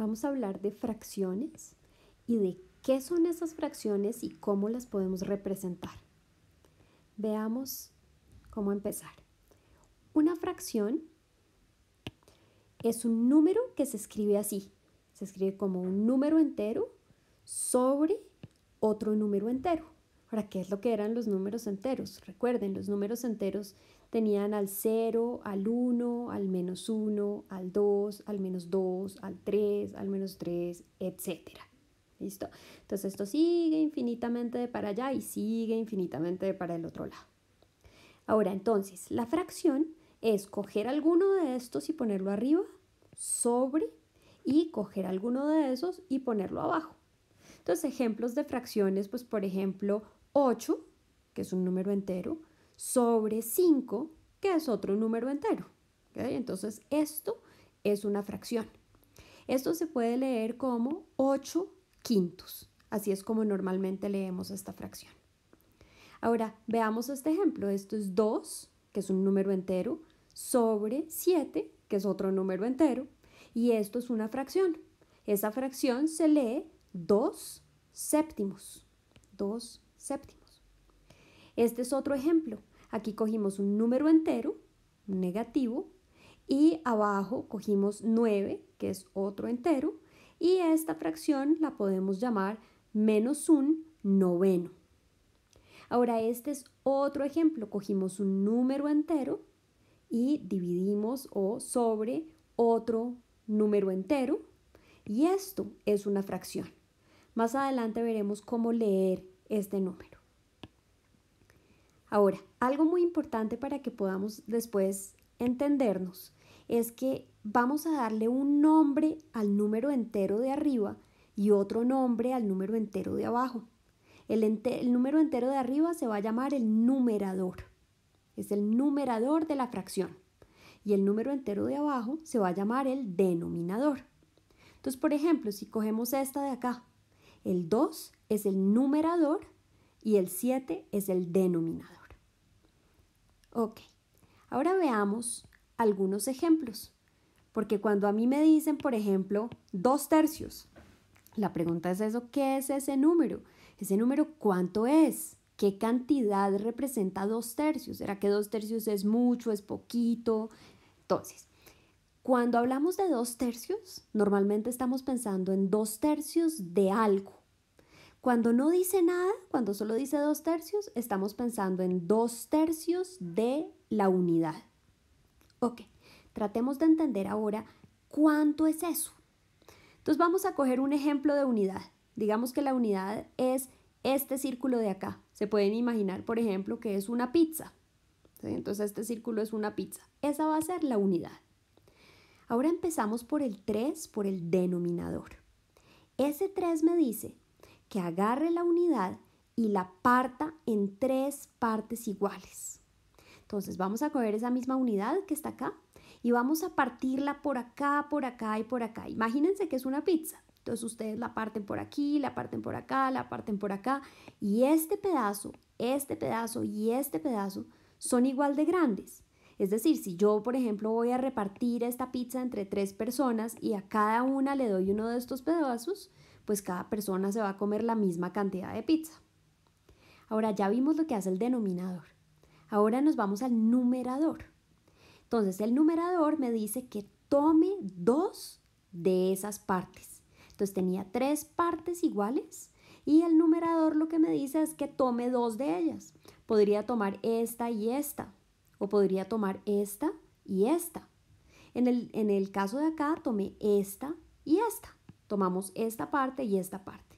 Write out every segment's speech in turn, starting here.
Vamos a hablar de fracciones y de qué son esas fracciones y cómo las podemos representar. Veamos cómo empezar. Una fracción es un número que se escribe así. Se escribe como un número entero sobre otro número entero. Ahora, ¿qué es lo que eran los números enteros? Recuerden, los números enteros tenían al 0, al 1, al menos 1, al 2, al menos 2, al 3, al menos 3, etc. ¿Listo? Entonces esto sigue infinitamente de para allá y sigue infinitamente de para el otro lado. Ahora, entonces, la fracción es coger alguno de estos y ponerlo arriba, sobre, y coger alguno de esos y ponerlo abajo. Entonces, ejemplos de fracciones, pues por ejemplo, 8, que es un número entero, sobre 5, que es otro número entero. Entonces, esto es una fracción. Esto se puede leer como 8 quintos. Así es como normalmente leemos esta fracción. Ahora, veamos este ejemplo. Esto es 2, que es un número entero, sobre 7, que es otro número entero, y esto es una fracción. Esa fracción se lee 2 séptimos. 2 séptimos. Este es otro ejemplo. Aquí cogimos un número entero, negativo, y abajo cogimos 9, que es otro entero, y esta fracción la podemos llamar menos un noveno. Ahora, este es otro ejemplo. Cogimos un número entero y dividimos o sobre otro número entero. Y esto es una fracción. Más adelante veremos cómo leer este número. Ahora, algo muy importante para que podamos después entendernos es que vamos a darle un nombre al número entero de arriba y otro nombre al número entero de abajo. El, el número entero de arriba se va a llamar el numerador. Es el numerador de la fracción. Y el número entero de abajo se va a llamar el denominador. Entonces, por ejemplo, si cogemos esta de acá, el 2 es el numerador y el 7 es el denominador. Ok, ahora veamos algunos ejemplos. Porque cuando a mí me dicen, por ejemplo, dos tercios, la pregunta es eso, ¿qué es ese número? Ese número, ¿cuánto es? ¿Qué cantidad representa dos tercios? ¿Será que dos tercios es mucho, es poquito? Entonces, cuando hablamos de dos tercios, normalmente estamos pensando en dos tercios de algo. Cuando no dice nada, cuando solo dice dos tercios, estamos pensando en dos tercios de la unidad. Ok, tratemos de entender ahora cuánto es eso. Entonces vamos a coger un ejemplo de unidad. Digamos que la unidad es este círculo de acá. Se pueden imaginar, por ejemplo, que es una pizza. Entonces este círculo es una pizza. Esa va a ser la unidad. Ahora empezamos por el 3, por el denominador. Ese 3 me dice que agarre la unidad y la parta en tres partes iguales. Entonces vamos a coger esa misma unidad que está acá y vamos a partirla por acá, por acá y por acá. Imagínense que es una pizza. Entonces ustedes la parten por aquí, la parten por acá, la parten por acá. Y este pedazo, este pedazo y este pedazo son igual de grandes. Es decir, si yo, por ejemplo, voy a repartir esta pizza entre tres personas y a cada una le doy uno de estos pedazos, pues cada persona se va a comer la misma cantidad de pizza. Ahora ya vimos lo que hace el denominador. Ahora nos vamos al numerador. Entonces el numerador me dice que tome dos de esas partes. Entonces tenía tres partes iguales y el numerador lo que me dice es que tome dos de ellas. Podría tomar esta y esta o podría tomar esta y esta. En el, caso de acá tomé esta y esta. Tomamos esta parte y esta parte.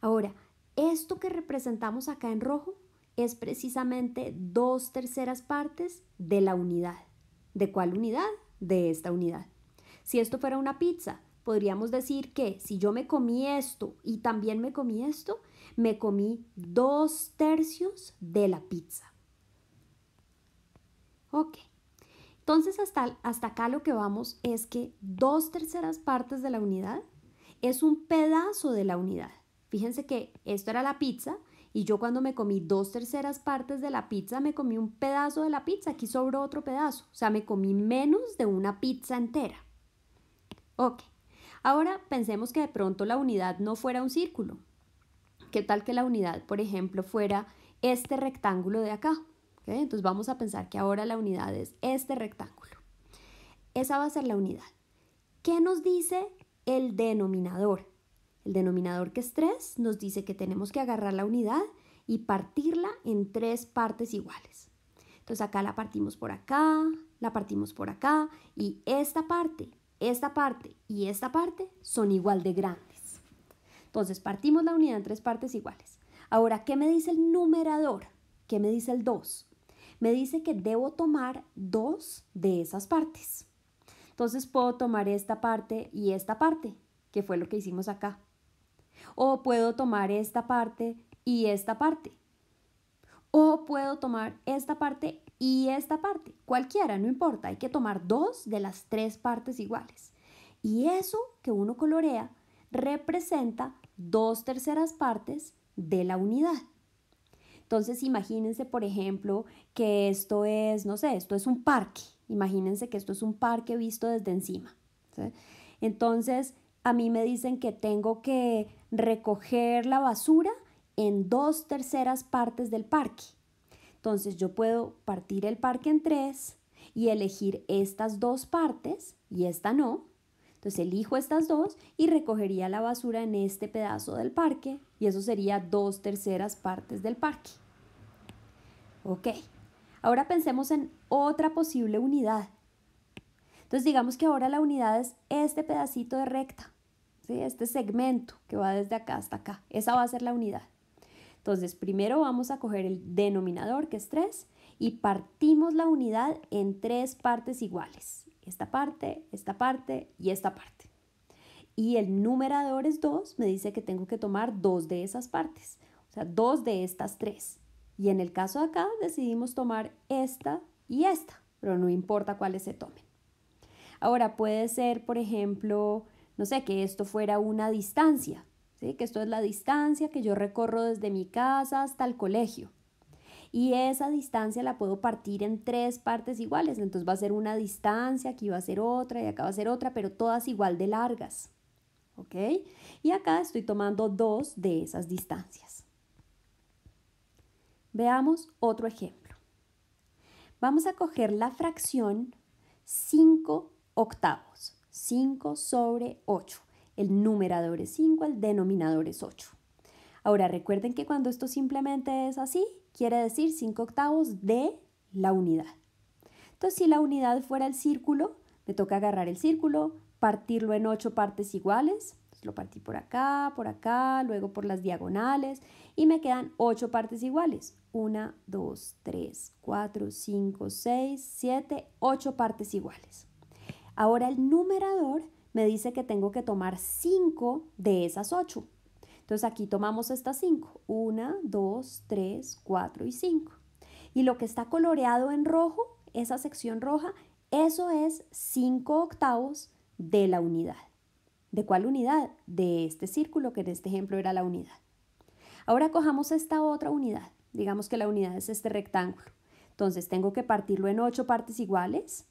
Ahora, esto que representamos acá en rojo es precisamente dos terceras partes de la unidad. ¿De cuál unidad? De esta unidad. Si esto fuera una pizza, podríamos decir que si yo me comí esto y también me comí esto, me comí dos tercios de la pizza. Ok. Entonces hasta, hasta acá lo que vamos es que dos terceras partes de la unidad es un pedazo de la unidad. Fíjense que esto era la pizza y yo cuando me comí dos terceras partes de la pizza, me comí un pedazo de la pizza, aquí sobró otro pedazo, o sea, me comí menos de una pizza entera. Ok, ahora pensemos que de pronto la unidad no fuera un círculo. ¿Qué tal que la unidad, por ejemplo, fuera este rectángulo de acá? Entonces vamos a pensar que ahora la unidad es este rectángulo. Esa va a ser la unidad. ¿Qué nos dice el denominador. El denominador que es 3 nos dice que tenemos que agarrar la unidad y partirla en tres partes iguales. Entonces acá la partimos por acá, la partimos por acá y esta parte, esta parte y esta parte son igual de grandes. Entonces partimos la unidad en tres partes iguales. Ahora, ¿qué me dice el numerador? ¿Qué me dice el 2? Me dice que debo tomar dos de esas partes. Entonces puedo tomar esta parte y esta parte, que fue lo que hicimos acá. O puedo tomar esta parte y esta parte. O puedo tomar esta parte y esta parte. Cualquiera, no importa. Hay que tomar dos de las tres partes iguales. Y eso que uno colorea representa dos terceras partes de la unidad. Entonces imagínense, por ejemplo, que esto es, no sé, esto es un parque. Imagínense que esto es un parque visto desde encima. Entonces, a mí me dicen que tengo que recoger la basura en dos terceras partes del parque. Entonces, yo puedo partir el parque en tres y elegir estas dos partes y esta no. Entonces elijo estas dos y recogería la basura en este pedazo del parque y eso sería dos terceras partes del parque. Ok. Ahora pensemos en otra posible unidad. Entonces digamos que ahora la unidad es este pedacito de recta, este segmento que va desde acá hasta acá. Esa va a ser la unidad. Entonces primero vamos a coger el denominador que es 3 y partimos la unidad en tres partes iguales. Esta parte, esta parte y esta parte. Y el numerador es 2, me dice que tengo que tomar dos de esas partes, o sea, dos de estas tres. Y en el caso de acá decidimos tomar esta y esta, pero no importa cuáles se tomen. Ahora puede ser, por ejemplo, no sé, que esto fuera una distancia, ¿sí? que esto es la distancia que yo recorro desde mi casa hasta el colegio. Y esa distancia la puedo partir en tres partes iguales. Entonces va a ser una distancia, aquí va a ser otra y acá va a ser otra, pero todas igual de largas. ¿Ok? Y acá estoy tomando dos de esas distancias. Veamos otro ejemplo. Vamos a coger la fracción 5 octavos, 5 sobre 8. El numerador es 5, el denominador es 8. Ahora recuerden que cuando esto simplemente es así, quiere decir 5 octavos de la unidad. Entonces, si la unidad fuera el círculo, me toca agarrar el círculo, partirlo en 8 partes iguales, pues, lo partí por acá, por acá, luego por las diagonales y me quedan 8 partes iguales. 1, 2, 3, 4, 5, 6, 7, 8 partes iguales. Ahora el numerador me dice que tengo que tomar 5 de esas 8. Entonces aquí tomamos estas 5. 1, 2, 3, 4 y 5. Y lo que está coloreado en rojo, esa sección roja, eso es 5 octavos de la unidad. ¿De cuál unidad? De este círculo, que en este ejemplo era la unidad. Ahora cojamos esta otra unidad. Digamos que la unidad es este rectángulo. Entonces tengo que partirlo en ocho partes iguales.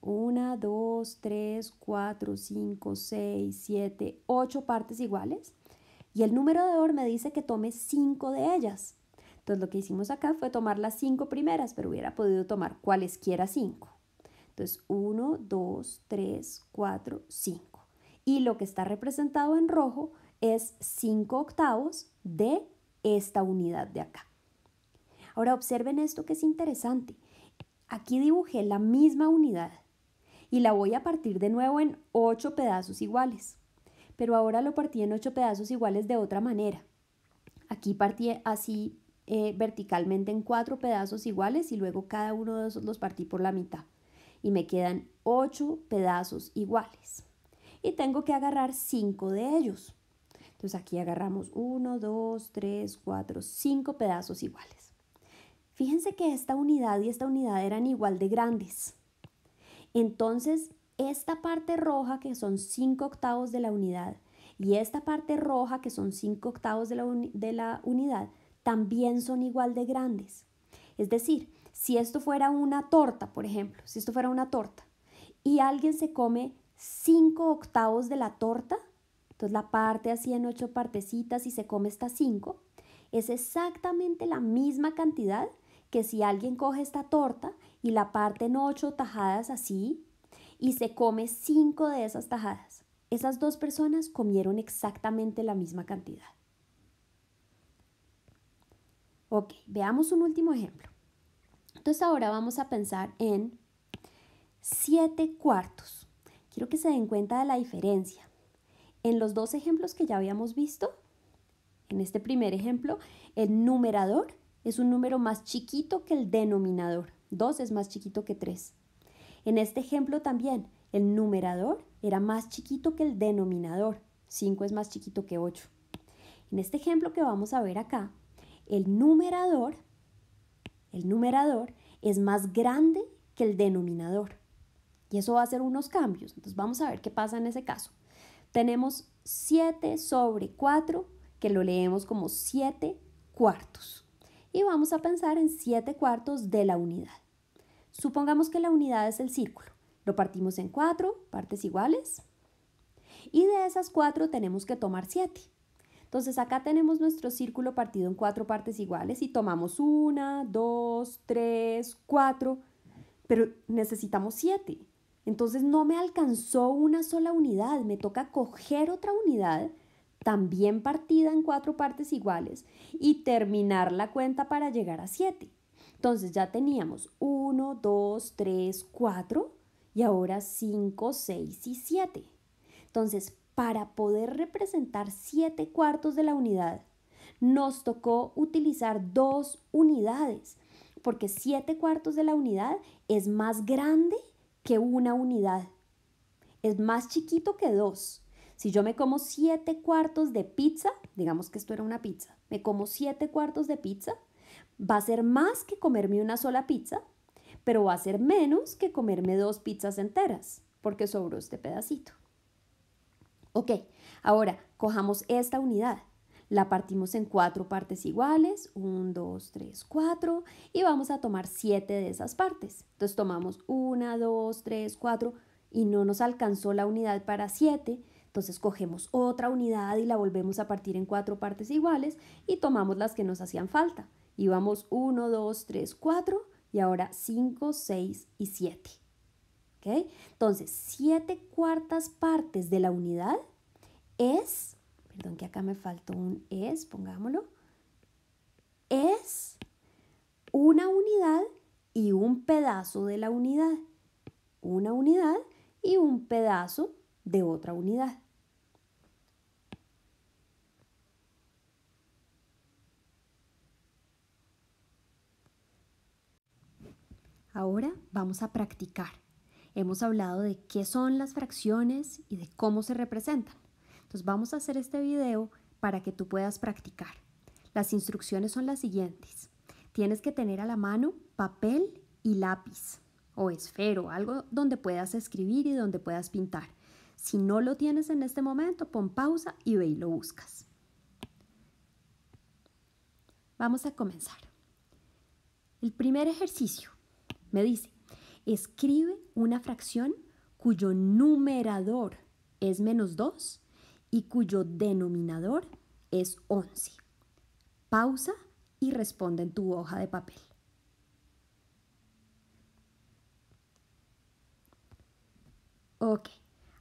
1, 2, 3, 4, 5, 6, 7, 8 partes iguales. Y el número de or me dice que tome 5 de ellas. Entonces lo que hicimos acá fue tomar las 5 primeras, pero hubiera podido tomar cualesquiera 5. Entonces 1, 2, 3, 4, 5 y lo que está representado en rojo es 5 octavos de esta unidad de acá. Ahora observen esto que es interesante. Aquí dibujé la misma unidad y la voy a partir de nuevo en 8 pedazos iguales. Pero ahora lo partí en 8 pedazos iguales de otra manera. Aquí partí así eh, verticalmente en 4 pedazos iguales y luego cada uno de esos los partí por la mitad. Y me quedan 8 pedazos iguales y tengo que agarrar 5 de ellos. Entonces aquí agarramos 1, 2, 3, 4, 5 pedazos iguales. Fíjense que esta unidad y esta unidad eran igual de grandes. Entonces, esta parte roja, que son 5 octavos de la unidad, y esta parte roja, que son 5 octavos de la, de la unidad, también son igual de grandes. Es decir, si esto fuera una torta, por ejemplo, si esto fuera una torta, y alguien se come 5 octavos de la torta, entonces la parte así en ocho partecitas y se come estas 5, es exactamente la misma cantidad que si alguien coge esta torta y la parte en ocho tajadas así y se come cinco de esas tajadas. Esas dos personas comieron exactamente la misma cantidad. Ok, veamos un último ejemplo. Entonces ahora vamos a pensar en 7 cuartos. Quiero que se den cuenta de la diferencia. En los dos ejemplos que ya habíamos visto, en este primer ejemplo, el numerador es un número más chiquito que el denominador. 2 es más chiquito que 3. En este ejemplo también, el numerador era más chiquito que el denominador. 5 es más chiquito que 8. En este ejemplo que vamos a ver acá, el numerador, el numerador es más grande que el denominador. Y eso va a ser unos cambios. Entonces vamos a ver qué pasa en ese caso. Tenemos 7 sobre 4, que lo leemos como 7 cuartos. Y vamos a pensar en 7 cuartos de la unidad. Supongamos que la unidad es el círculo. Lo partimos en 4 partes iguales. Y de esas 4 tenemos que tomar 7. Entonces acá tenemos nuestro círculo partido en 4 partes iguales y tomamos 1, 2, 3, 4, pero necesitamos 7. Entonces no me alcanzó una sola unidad, me toca coger otra unidad también partida en cuatro partes iguales y terminar la cuenta para llegar a 7. Entonces ya teníamos 1, 2, 3, 4 y ahora 5, 6 y 7. Entonces, para poder representar 7 cuartos de la unidad, nos tocó utilizar dos unidades, porque siete cuartos de la unidad es más grande que una unidad. Es más chiquito que dos. Si yo me como siete cuartos de pizza, digamos que esto era una pizza, me como siete cuartos de pizza, va a ser más que comerme una sola pizza, pero va a ser menos que comerme dos pizzas enteras, porque sobró este pedacito. Ok, ahora cojamos esta unidad. La partimos en cuatro partes iguales, 1, 2, 3, 4, y vamos a tomar siete de esas partes. Entonces tomamos 1, 2, 3, 4, y no nos alcanzó la unidad para 7, entonces cogemos otra unidad y la volvemos a partir en cuatro partes iguales y tomamos las que nos hacían falta. Íbamos 1, 2, 3, 4 y ahora 5, 6 y 7. ¿Okay? Entonces, 7 cuartas partes de la unidad es perdón que acá me faltó un es, pongámoslo, es una unidad y un pedazo de la unidad. Una unidad y un pedazo de otra unidad. Ahora vamos a practicar. Hemos hablado de qué son las fracciones y de cómo se representan. Entonces vamos a hacer este video para que tú puedas practicar. Las instrucciones son las siguientes. Tienes que tener a la mano papel y lápiz o esfero, algo donde puedas escribir y donde puedas pintar. Si no lo tienes en este momento, pon pausa y ve y lo buscas. Vamos a comenzar. El primer ejercicio me dice, escribe una fracción cuyo numerador es menos 2 y cuyo denominador es 11. Pausa y responde en tu hoja de papel. Ok,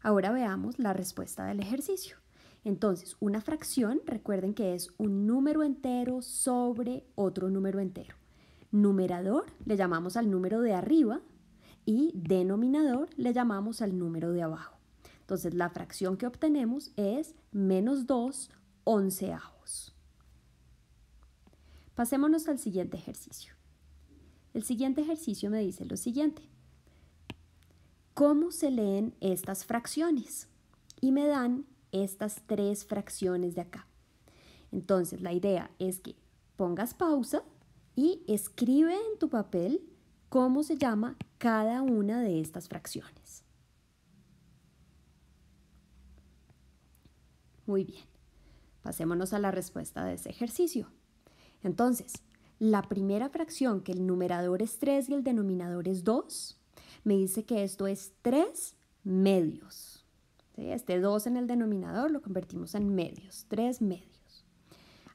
ahora veamos la respuesta del ejercicio. Entonces, una fracción, recuerden que es un número entero sobre otro número entero. Numerador le llamamos al número de arriba y denominador le llamamos al número de abajo. Entonces la fracción que obtenemos es menos 2 onceavos. Pasémonos al siguiente ejercicio. El siguiente ejercicio me dice lo siguiente. ¿Cómo se leen estas fracciones? Y me dan estas tres fracciones de acá. Entonces la idea es que pongas pausa y escribe en tu papel cómo se llama cada una de estas fracciones. Muy bien. Pasémonos a la respuesta de ese ejercicio. Entonces, la primera fracción, que el numerador es 3 y el denominador es 2, me dice que esto es 3 medios. Este 2 en el denominador lo convertimos en medios, 3 medios.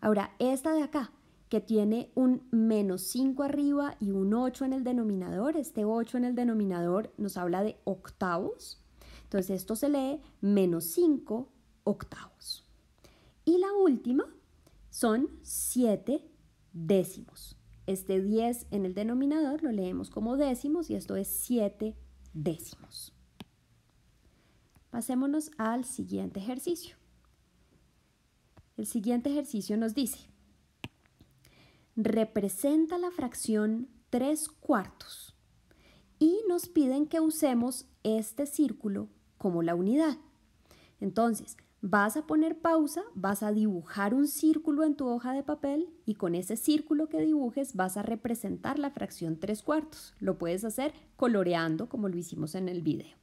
Ahora, esta de acá, que tiene un menos 5 arriba y un 8 en el denominador, este 8 en el denominador nos habla de octavos. Entonces esto se lee menos 5 octavos. Y la última son siete décimos. Este 10 en el denominador lo leemos como décimos y esto es 7 décimos. Pasémonos al siguiente ejercicio. El siguiente ejercicio nos dice, representa la fracción 3 cuartos y nos piden que usemos este círculo como la unidad. Entonces, Vas a poner pausa, vas a dibujar un círculo en tu hoja de papel y con ese círculo que dibujes vas a representar la fracción tres cuartos. Lo puedes hacer coloreando como lo hicimos en el video.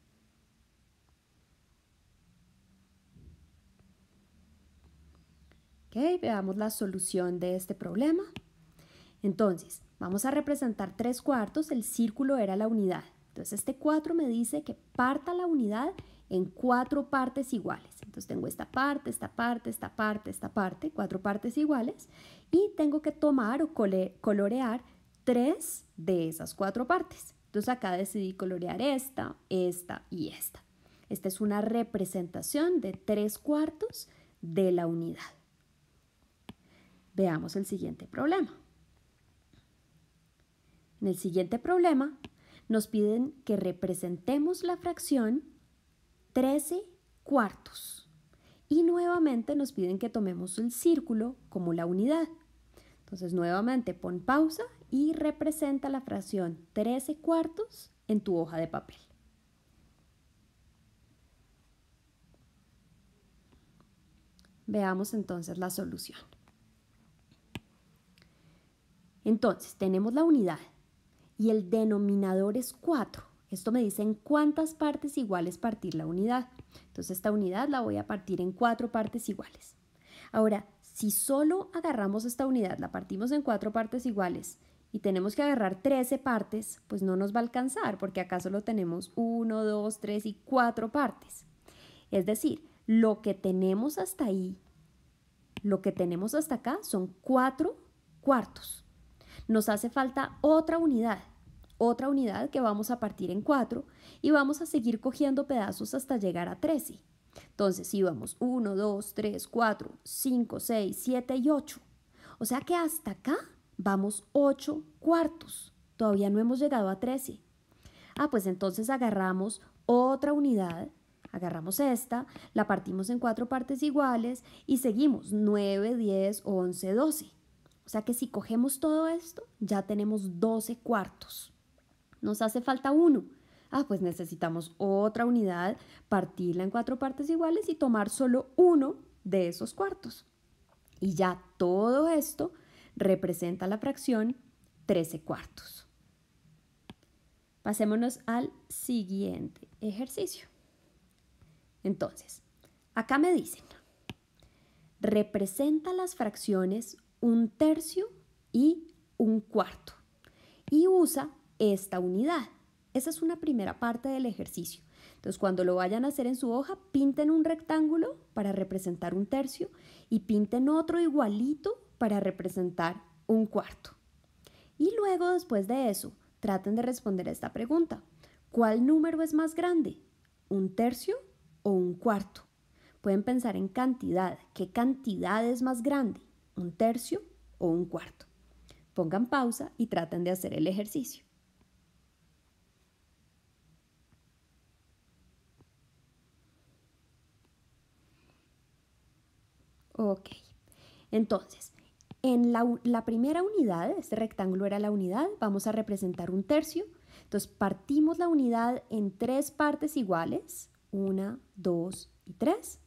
Ok, veamos la solución de este problema. Entonces, vamos a representar tres cuartos, el círculo era la unidad. Entonces este 4 me dice que parta la unidad en cuatro partes iguales. Entonces tengo esta parte, esta parte, esta parte, esta parte, cuatro partes iguales y tengo que tomar o colorear tres de esas cuatro partes. Entonces acá decidí colorear esta, esta y esta. Esta es una representación de tres cuartos de la unidad. Veamos el siguiente problema. En el siguiente problema nos piden que representemos la fracción 13 cuartos. Y nuevamente nos piden que tomemos el círculo como la unidad. Entonces nuevamente pon pausa y representa la fracción 13 cuartos en tu hoja de papel. Veamos entonces la solución. Entonces tenemos la unidad y el denominador es 4. Esto me dice en cuántas partes iguales partir la unidad. Entonces esta unidad la voy a partir en cuatro partes iguales. Ahora, si solo agarramos esta unidad, la partimos en cuatro partes iguales y tenemos que agarrar 13 partes, pues no nos va a alcanzar porque acá solo tenemos 1, 2, 3 y 4 partes. Es decir, lo que tenemos hasta ahí, lo que tenemos hasta acá son cuatro cuartos. Nos hace falta otra unidad otra unidad que vamos a partir en 4 y vamos a seguir cogiendo pedazos hasta llegar a 13. Entonces íbamos 1, 2, 3, 4, 5, 6, 7 y 8. O sea que hasta acá vamos 8 cuartos. Todavía no hemos llegado a 13. Ah, pues entonces agarramos otra unidad, agarramos esta, la partimos en cuatro partes iguales y seguimos 9, 10, 11, 12. O sea que si cogemos todo esto, ya tenemos 12 cuartos nos hace falta uno. Ah, pues necesitamos otra unidad, partirla en cuatro partes iguales y tomar solo uno de esos cuartos. Y ya todo esto representa la fracción 13 cuartos. Pasémonos al siguiente ejercicio. Entonces, acá me dicen, representa las fracciones un tercio y un cuarto y usa esta unidad. Esa es una primera parte del ejercicio. Entonces, cuando lo vayan a hacer en su hoja, pinten un rectángulo para representar un tercio y pinten otro igualito para representar un cuarto. Y luego, después de eso, traten de responder a esta pregunta. ¿Cuál número es más grande? ¿Un tercio o un cuarto? Pueden pensar en cantidad. ¿Qué cantidad es más grande? ¿Un tercio o un cuarto? Pongan pausa y traten de hacer el ejercicio. Ok, entonces, en la, primera unidad, este rectángulo era la unidad, vamos a representar un tercio. Entonces, partimos la unidad en tres partes iguales, una, dos y tres.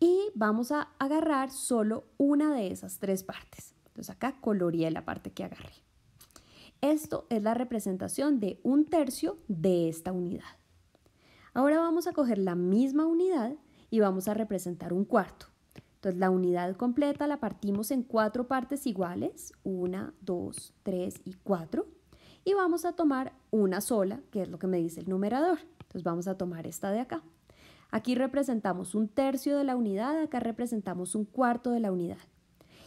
Y vamos a agarrar solo una de esas tres partes. Entonces, acá coloreé la parte que agarré. Esto es la representación de un tercio de esta unidad. Ahora vamos a coger la misma unidad y vamos a representar un cuarto. Entonces la unidad completa la partimos en cuatro partes iguales, una, dos, tres y cuatro. Y vamos a tomar una sola, que es lo que me dice el numerador. Entonces vamos a tomar esta de acá. Aquí representamos un tercio de la unidad, acá representamos un cuarto de la unidad.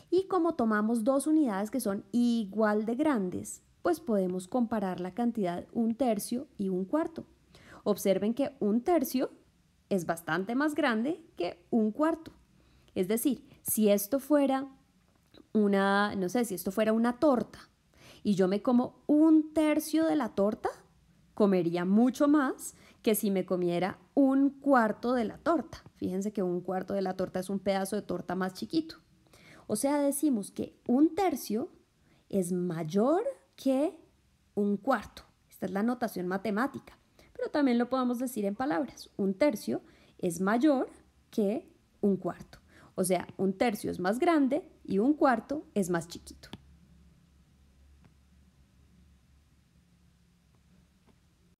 Y como tomamos dos unidades que son igual de grandes, pues podemos comparar la cantidad un tercio y un cuarto. Observen que un tercio es bastante más grande que un cuarto. Es decir, si esto fuera una, no sé, si esto fuera una torta y yo me como un tercio de la torta, comería mucho más que si me comiera un cuarto de la torta. Fíjense que un cuarto de la torta es un pedazo de torta más chiquito. O sea, decimos que un tercio es mayor que un cuarto. Esta es la notación matemática, pero también lo podemos decir en palabras. Un tercio es mayor que un cuarto o sea, un tercio es más grande y un cuarto es más chiquito.